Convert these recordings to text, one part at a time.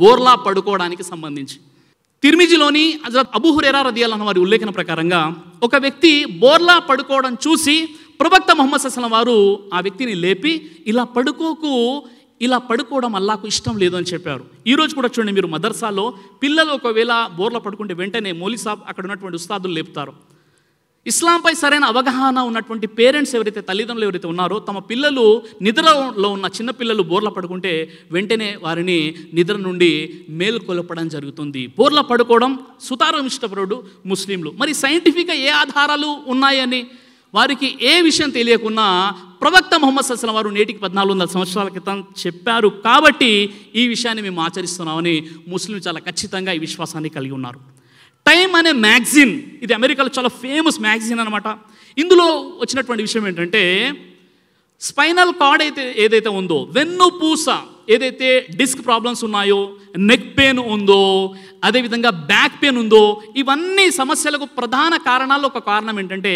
బోర్లా పడుకోవడానికి సంబంధించి తిర్మిజిలోని హజరత్ అబుహురేరా రదియాలన్న వారి ఉల్లేఖన ప్రకారంగా ఒక వ్యక్తి బోర్లా పడుకోవడం చూసి ప్రవక్త మొహమ్మద్ సస్లం వారు ఆ వ్యక్తిని లేపి ఇలా పడుకోకు ఇలా పడుకోవడం అల్లాకు ఇష్టం లేదు అని చెప్పారు ఈరోజు కూడా చూడండి మీరు మదర్సాలో పిల్లలు ఒకవేళ బోర్లా పడుకుంటే వెంటనే మోలీ సాబ్ అక్కడ ఉన్నటువంటి ఉస్తాదులు లేపుతారు ఇస్లాంపై సరైన అవగాహన ఉన్నటువంటి పేరెంట్స్ ఎవరైతే తల్లిదండ్రులు ఎవరైతే ఉన్నారో తమ పిల్లలు నిద్రలో ఉన్న చిన్న పిల్లలు బోర్ల పడుకుంటే వెంటనే వారిని నిద్ర నుండి మేలుకొలపడం జరుగుతుంది బోర్ల పడుకోవడం సుతారం ఇష్టపడు ముస్లింలు మరి సైంటిఫిక్గా ఏ ఆధారాలు ఉన్నాయని వారికి ఏ విషయం తెలియకున్నా ప్రవక్త మొహమ్మద్ సస్లం వారు నేటికి పద్నాలుగు వందల సంవత్సరాల క్రితం చెప్పారు కాబట్టి ఈ విషయాన్ని మేము ఆచరిస్తున్నామని ముస్లింలు చాలా ఖచ్చితంగా ఈ విశ్వాసాన్ని కలిగి ఉన్నారు టైం అనే మ్యాగ్జిన్ ఇది అమెరికాలో చాలా ఫేమస్ మ్యాగ్జిన్ అనమాట ఇందులో వచ్చినటువంటి విషయం ఏంటంటే స్పైనల్ కార్డ్ అయితే ఏదైతే ఉందో వెన్నుపూస ఏదైతే డిస్క్ ప్రాబ్లమ్స్ ఉన్నాయో నెక్ పెయిన్ ఉందో అదేవిధంగా బ్యాక్ పెయిన్ ఉందో ఇవన్నీ సమస్యలకు ప్రధాన కారణాలు ఒక కారణం ఏంటంటే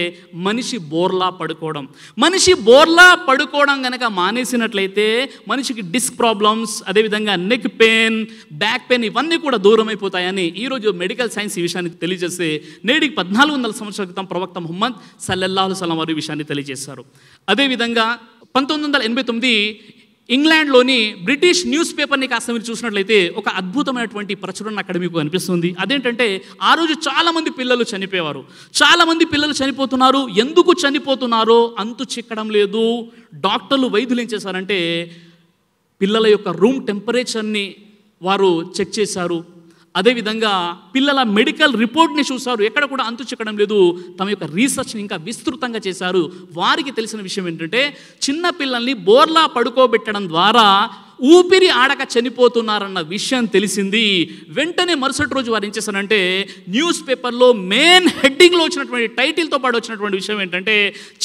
మనిషి బోర్లా పడుకోవడం మనిషి బోర్లా పడుకోవడం కనుక మానేసినట్లయితే మనిషికి డిస్క్ ప్రాబ్లమ్స్ అదేవిధంగా నెక్ పెయిన్ బ్యాక్ పెయిన్ ఇవన్నీ కూడా దూరం అయిపోతాయని ఈరోజు మెడికల్ సైన్స్ ఈ విషయాన్ని తెలియజేస్తే నేడికి పద్నాలుగు వందల సంవత్సరాల క్రితం ప్రవక్త ముహమ్మద్ సల్లల్లాహు సలం వారు ఈ విషయాన్ని తెలియజేశారు అదేవిధంగా పంతొమ్మిది వందల ఎనభై తొమ్మిది ఇంగ్లాండ్లోని బ్రిటిష్ న్యూస్ పేపర్ని కాస్త మీరు చూసినట్లయితే ఒక అద్భుతమైనటువంటి ప్రచురణ అక్కడ మీకు అనిపిస్తుంది అదేంటంటే ఆ రోజు చాలామంది పిల్లలు చనిపోయేవారు చాలామంది పిల్లలు చనిపోతున్నారు ఎందుకు చనిపోతున్నారో అంతు చిక్కడం లేదు డాక్టర్లు వైద్యులు ఏం చేశారంటే పిల్లల యొక్క రూమ్ టెంపరేచర్ని వారు చెక్ చేశారు అదేవిధంగా పిల్లల మెడికల్ రిపోర్ట్ని చూశారు ఎక్కడ కూడా అంతు చెక్కడం లేదు తమ యొక్క రీసెర్చ్ని ఇంకా విస్తృతంగా చేశారు వారికి తెలిసిన విషయం ఏంటంటే చిన్న పిల్లల్ని బోర్లా పడుకోబెట్టడం ద్వారా ఊపిరి ఆడక చనిపోతున్నారన్న విషయం తెలిసింది వెంటనే మరుసటి రోజు వారు ఏం చేశారంటే న్యూస్ పేపర్లో మెయిన్ హెడ్డింగ్లో వచ్చినటువంటి టైటిల్తో పాటు వచ్చినటువంటి విషయం ఏంటంటే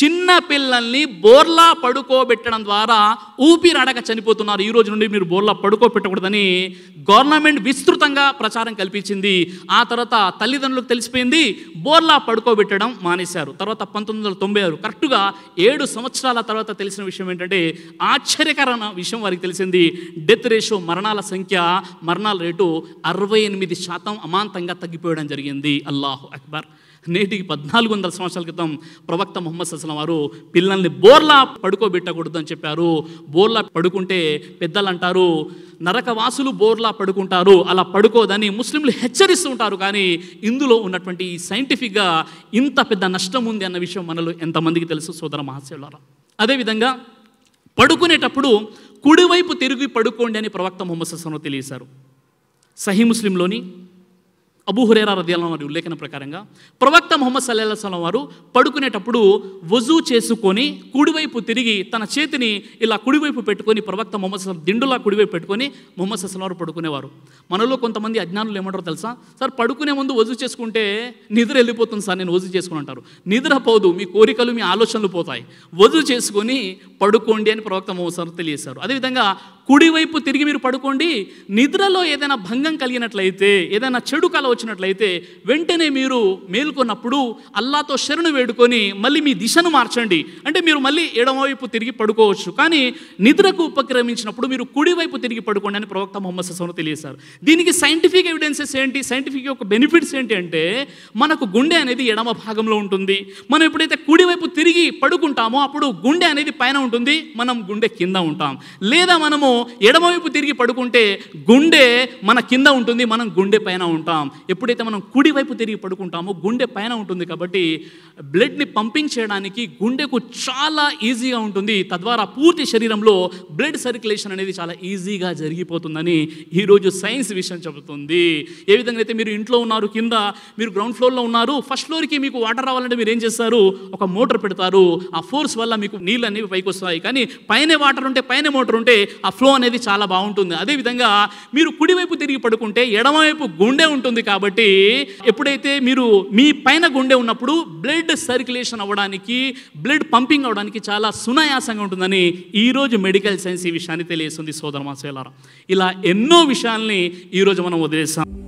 చిన్న పిల్లల్ని బోర్లా పడుకోబెట్టడం ద్వారా ఊపిరి ఆడక చనిపోతున్నారు ఈ రోజు నుండి మీరు బోర్లా పడుకోబెట్టకూడదని గవర్నమెంట్ విస్తృతంగా ప్రచారం కల్పించింది ఆ తర్వాత తల్లిదండ్రులకు తెలిసిపోయింది బోర్లా పడుకోబెట్టడం మానేశారు తర్వాత పంతొమ్మిది వందల తొంభై ఆరు కరెక్ట్గా ఏడు సంవత్సరాల తర్వాత తెలిసిన విషయం ఏంటంటే ఆశ్చర్యకరమైన విషయం వారికి తెలిసింది డెత్ రేషో మరణాల సంఖ్య మరణాల రేటు అరవై ఎనిమిది శాతం అమాంతంగా తగ్గిపోయడం జరిగింది అల్లాహు అక్బర్ నేటికి పద్నాలుగు వందల సంవత్సరాల క్రితం ప్రవక్త మొహమ్మద్ సస్లం వారు పిల్లల్ని బోర్లా పడుకోబెట్టకూడదు అని చెప్పారు బోర్లా పడుకుంటే పెద్దలు అంటారు నరకవాసులు బోర్లా పడుకుంటారు అలా పడుకోదని ముస్లింలు హెచ్చరిస్తూ ఉంటారు కానీ ఇందులో ఉన్నటువంటి సైంటిఫిక్గా ఇంత పెద్ద నష్టం ఉంది అన్న విషయం మనలో ఎంతమందికి తెలుసు సోదర మహాశివులారా అదేవిధంగా పడుకునేటప్పుడు కుడివైపు తిరిగి పడుకోండి అని ప్రవక్త ముహమ్మద్ సస్సను తెలియశారు సహీ ముస్లింలోని అబూహురేరా రదియాల వారి ఉల్లేఖన ప్రకారంగా ప్రవక్త మొహమ్మద్ సల్లా సలం వారు పడుకునేటప్పుడు వజూ చేసుకొని కుడివైపు తిరిగి తన చేతిని ఇలా కుడివైపు పెట్టుకొని ప్రవక్త మొహమ్మద్ సలం దిండులా కుడివైపు పెట్టుకొని మొహమ్మద్ సల్లం వారు పడుకునేవారు మనలో కొంతమంది అజ్ఞానులు ఏమంటారో తెలుసా సార్ పడుకునే ముందు వజూ చేసుకుంటే నిద్ర వెళ్ళిపోతుంది సార్ నేను వజూ చేసుకుని అంటారు నిద్ర పోదు మీ కోరికలు మీ ఆలోచనలు పోతాయి వజూ చేసుకొని పడుకోండి అని ప్రవక్త మొహమ్మద్ సలం తెలియజేశారు అదేవిధంగా కుడివైపు తిరిగి మీరు పడుకోండి నిద్రలో ఏదైనా భంగం కలిగినట్లయితే ఏదైనా చెడు కల వచ్చినట్లయితే వెంటనే మీరు మేల్కొన్నప్పుడు అల్లాతో శరణు వేడుకొని మళ్ళీ మీ దిశను మార్చండి అంటే మీరు మళ్ళీ ఎడమవైపు తిరిగి పడుకోవచ్చు కానీ నిద్రకు ఉపక్రమించినప్పుడు మీరు కుడివైపు తిరిగి పడుకోండి అని ప్రవక్త మొహమ్మద్ ససోను తెలియజేశారు దీనికి సైంటిఫిక్ ఎవిడెన్సెస్ ఏంటి సైంటిఫిక్ యొక్క బెనిఫిట్స్ ఏంటి అంటే మనకు గుండె అనేది ఎడమ భాగంలో ఉంటుంది మనం ఎప్పుడైతే కుడివైపు తిరిగి పడుకుంటామో అప్పుడు గుండె అనేది పైన ఉంటుంది మనం గుండె కింద ఉంటాం లేదా మనము ఎడమవైపు తిరిగి పడుకుంటే గుండె మన కింద ఉంటుంది మనం గుండె పైన ఉంటాం ఎప్పుడైతే మనం కుడివైపు తిరిగి పడుకుంటామో గుండె పైన ఉంటుంది కాబట్టి బ్లడ్ని పంపింగ్ చేయడానికి గుండెకు చాలా ఈజీగా ఉంటుంది తద్వారా పూర్తి శరీరంలో బ్లడ్ సర్క్యులేషన్ అనేది చాలా ఈజీగా జరిగిపోతుందని ఈరోజు సైన్స్ విషయం చెబుతుంది ఏ విధంగా అయితే మీరు ఇంట్లో ఉన్నారు కింద మీరు గ్రౌండ్ ఫ్లోర్లో ఉన్నారు ఫస్ట్ ఫ్లోర్కి మీకు వాటర్ రావాలంటే మీరు ఏం చేస్తారు ఒక మోటార్ పెడతారు ఆ ఫోర్స్ వల్ల మీకు నీళ్ళు అనేవి పైకి వస్తాయి కానీ పైన వాటర్ ఉంటే పైన మోటార్ ఉంటే ఆ ఫ్లోర్ ఫ్లో అనేది చాలా బాగుంటుంది అదేవిధంగా మీరు కుడివైపు తిరిగి పడుకుంటే ఎడమవైపు గుండె ఉంటుంది కాబట్టి ఎప్పుడైతే మీరు మీ పైన గుండె ఉన్నప్పుడు బ్లడ్ సర్క్యులేషన్ అవ్వడానికి బ్లడ్ పంపింగ్ అవ్వడానికి చాలా సునాయాసంగా ఉంటుందని ఈరోజు మెడికల్ సైన్స్ ఈ విషయాన్ని తెలియస్తుంది మాసేలారా ఇలా ఎన్నో విషయాల్ని ఈరోజు మనం వదిలేసాం